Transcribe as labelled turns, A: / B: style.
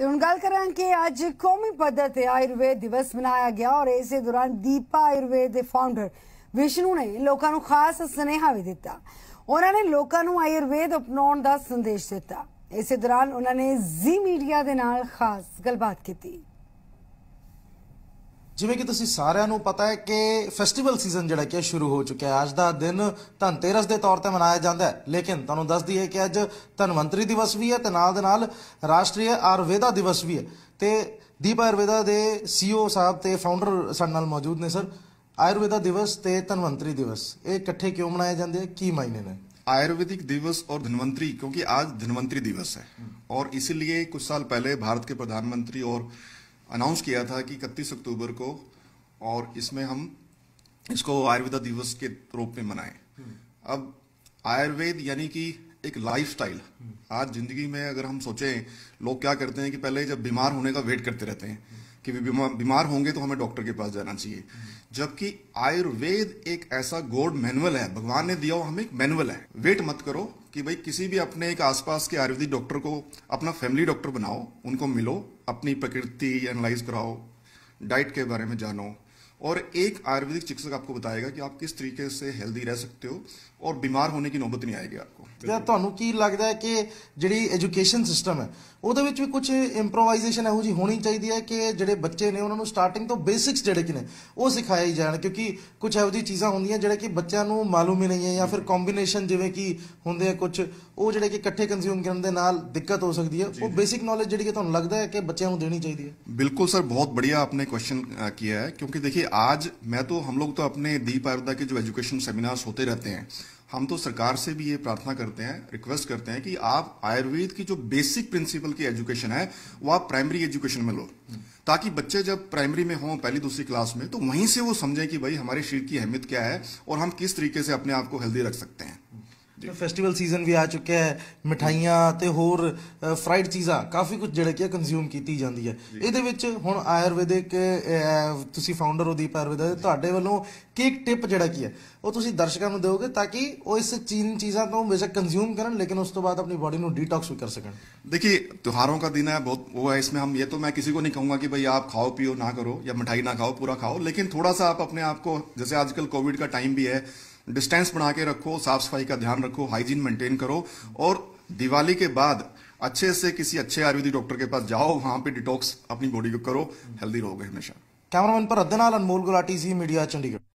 A: गल करा अज कौमी पदर से आयुर्वेद दिवस मनाया गया और इस दौरान दीपा आयुर्वेद फाउंडर विष्णु ने लोगों खास स्नेहा भी दिता उन्होंने लोगों आयुर्वेद अपना का संदेश दिता इस दौरान उन्होंने जी मीडिया के खास गलबात की
B: ਜਿਵੇਂ ਕਿ ਤੁਸੀਂ ਸਾਰਿਆਂ ਨੂੰ ਪਤਾ ਹੈ ਕਿ ਫੈਸਟੀਵਲ ਸੀਜ਼ਨ ਜਿਹੜਾ ਕਿ ਸ਼ੁਰੂ ਹੋ ਚੁੱਕਿਆ ਹੈ ਅੱਜ ਦਾ ਦਿਨ ਧਨਤੇਰਸ ਦੇ ਤੌਰ ਤੇ ਮਨਾਇਆ ਜਾਂਦਾ ਹੈ ਲੇਕਿਨ ਤੁਹਾਨੂੰ ਦੱਸ ਦਈਏ ਕਿ ਅੱਜ ਧਨਵੰਤਰੀ ਦਿਵਸ ਵੀ ਹੈ ਤੇ ਨਾਲ ਦੇ ਨਾਲ ਰਾਸ਼ਟਰੀ ਆਯੁਰਵੇਦਾ ਦਿਵਸ ਵੀ ਹੈ ਤੇ ਦੀਪ ਆਯੁਰਵੇਦਾ ਦੇ ਸੀਓ e ਸਾਹਿਬ ਤੇ ਫਾਊਂਡਰ ਸਾਡੇ ਨਾਲ ਮੌਜੂਦ ਨੇ ਸਰ ਆਯੁਰਵੇਦਾ ਦਿਵਸ ਤੇ ਧਨਵੰਤਰੀ ਦਿਵਸ ਇਹ ਇਕੱਠੇ ਕਿਉਂ ਮਨਾਏ ਜਾਂਦੇ ਆ ਕੀ ਮਾਇਨੇ ਨੇ
C: आयुर्वेदिक दिवस और धनवंतरी क्योंकि आज धनवंतरी दिवस है और इसीलिए कुछ साल पहले भारत के प्रधानमंत्री और अनाउंस किया था कि इकतीस अक्टूबर को और इसमें हम इसको आयुर्वेदा दिवस के रूप में मनाएं अब आयुर्वेद यानी कि एक लाइफस्टाइल आज जिंदगी में अगर हम सोचें लोग क्या करते हैं कि पहले जब बीमार होने का वेट करते रहते हैं कि बीमार होंगे तो हमें डॉक्टर के पास जाना चाहिए जबकि आयुर्वेद एक ऐसा गोड मैनुअल है भगवान ने दिया हो हमें एक मैनुअल है वेट मत करो कि भाई किसी भी अपने एक आसपास के आयुर्वेदिक डॉक्टर को अपना फैमिली डॉक्टर बनाओ उनको मिलो अपनी प्रकृति एनालाइज कराओ डाइट के बारे में जानो और एक आयुर्वेदिक चिकित्सक आपको बताएगा कि आप किस तरीके से हेल्दी रह सकते हो और बीमार ਹੋਣੇ ਦੀ ਨੌਬਤ ਨਹੀਂ
B: ਆਏਗੀ ਆਪਕੋ ਜਾਂ ਤੁਹਾਨੂੰ ਕੀ ਲੱਗਦਾ ਹੈ ਕਿ ਜਿਹੜੀ ਐਜੂਕੇਸ਼ਨ ਸਿਸਟਮ ਹੈ ਉਹਦੇ ਵਿੱਚ ਵੀ ਕੁਝ ਇੰਪਰੋਵਾਈਜ਼ੇਸ਼ਨ ਇਹੋ ਜੀ ਹੋਣੀ ਚਾਹੀਦੀ ਹੈ ਕਿ ਜਿਹੜੇ ਬੱਚੇ ਨੇ ਉਹਨਾਂ ਨੂੰ ਸਟਾਰਟਿੰਗ ਤੋਂ ਬੇਸਿਕਸ ਜਿਹੜੇ ਕਿ ਨੇ ਉਹ ਸਿਖਾਏ ਜਾਣ ਕਿਉਂਕਿ ਕੁਝ ਇਹੋ ਜੀ ਚੀਜ਼ਾਂ ਹੁੰਦੀਆਂ ਜਿਹੜੇ ਕਿ ਬੱਚਿਆਂ ਨੂੰ ਮਾਲੂਮ ਹੀ ਨਹੀਂ ਹੈ ਜਾਂ ਫਿਰ ਕੰਬੀਨੇਸ਼ਨ ਜਿਵੇਂ ਕਿ ਹੁੰਦੇ ਆ ਕੁਝ ਉਹ ਜਿਹੜੇ ਕਿ ਇਕੱਠੇ ਕੰਜ਼ਿਊਮ ਕਰਨ ਦੇ ਨਾਲ ਦਿੱਕਤ ਹੋ ਸਕਦੀ ਹੈ ਉਹ ਬੇਸਿਕ ਨੌਲੇਜ ਜਿਹੜੀ ਕਿ ਤੁਹਾਨੂੰ ਲੱਗਦਾ ਹੈ ਕਿ ਬੱਚਿਆਂ ਨੂੰ ਦੇਣੀ ਚਾਹੀਦੀ ਹੈ
C: ਬਿਲਕੁਲ ਸਰ ਬਹੁਤ ਬੜੀਆ ਆਪਨੇ ਕੁਐਸਚਨ ਕੀਤਾ ਹੈ ਕਿਉਂਕਿ ਦੇਖिए आज मैं तो हम लोग तो अपने दीप पारदा के जो एजुकेशन सेमिनार्स होते रहते हैं हम तो सरकार से भी ये प्रार्थना करते हैं रिक्वेस्ट करते हैं कि आप आयुर्वेद की जो बेसिक प्रिंसिपल की एजुकेशन है वो आप प्राइमरी एजुकेशन में लो ताकि बच्चे जब प्राइमरी में हों पहली दूसरी क्लास में तो वहीं से वो समझें कि भाई हमारे शरीर की अहमियत क्या है और हम किस तरीके से अपने आप को हेल्दी रख सकते हैं
B: ਫੈਸਟੀਵਲ ਸੀਜ਼ਨ ਵੀ ਆ ਚੁੱਕਿਆ ਹੈ ਮਠਾਈਆਂ ਤੇ ਹੋਰ ਫਰਾਈਡ ਚੀਜ਼ਾਂ ਕਾਫੀ ਕੁਝ ਜਿਹੜਾ ਕਿ ਕੰਜ਼ਿਊਮ ਕੀਤੀ ਜਾਂਦੀ ਹੈ ਇਹਦੇ ਵਿੱਚ ਹੁਣ ਆਯੁਰਵੈਦਿਕ ਤੁਸੀਂ ਫਾਊਂਡਰ ਹੋ ਦੀਪ ਆਯੁਰਵੈਦਾ ਤੁਹਾਡੇ ਵੱਲੋਂ ਕੀ ਇੱਕ ਟਿਪ ਜਿਹੜਾ ਕੀ ਹੈ ਉਹ ਤੁਸੀਂ ਦਰਸ਼ਕਾਂ ਨੂੰ ਦਿਓਗੇ ਤਾਂ ਕਿ ਉਹ ਇਸ ਚੀਨ ਚੀਜ਼ਾਂ ਤੋਂ ਬੇਸ਼ੱਕ ਕੰਜ਼ਿਊਮ ਕਰਨ ਲੇਕਿਨ ਉਸ ਤੋਂ ਬਾਅਦ ਆਪਣੀ ਬਾਡੀ ਨੂੰ ਡੀਟੌਕਸ ਵੀ ਕਰ ਸਕਣ ਦੇਖੀ त्योहारों ਦਾ ਦਿਨ ਹੈ ਬਹੁਤ
C: ਉਹ ਹੈ इसमें ਹਮ ਇਹ ਤਾਂ ਮੈਂ ਕਿਸੇ ਕੋ ਨਹੀਂ ਕਹੂੰਗਾ ਕਿ ਭਈ ਆਪ ਖਾਓ ਪੀਓ ਨਾ ਕਰੋ ਜਾਂ ਮਠਾਈ ਨਾ ਖਾਓ ਪੂਰਾ ਖਾਓ ਲੇਕਿਨ ਥੋੜਾ ਸਾ ਆਪ ਆਪਣੇ ਆਪ ਕੋ ਜਿਵੇਂ ਅੱਜਕੱਲ ਕੋਵਿਡ ਦਾ ਟਾਈਮ ਵੀ ਹੈ डिस्टेंस बना के रखो साफ सफाई का ध्यान रखो हाइजीन मेंटेन करो और दिवाली के बाद अच्छे से किसी अच्छे आयुर्वेदिक डॉक्टर के पास जाओ वहां पे डिटॉक्स अपनी बॉडी को करो हेल्दी रहोगे हमेशा कैमरामैन पर अदनाल अनमोल गुलाटी जी मीडिया चंडीगढ़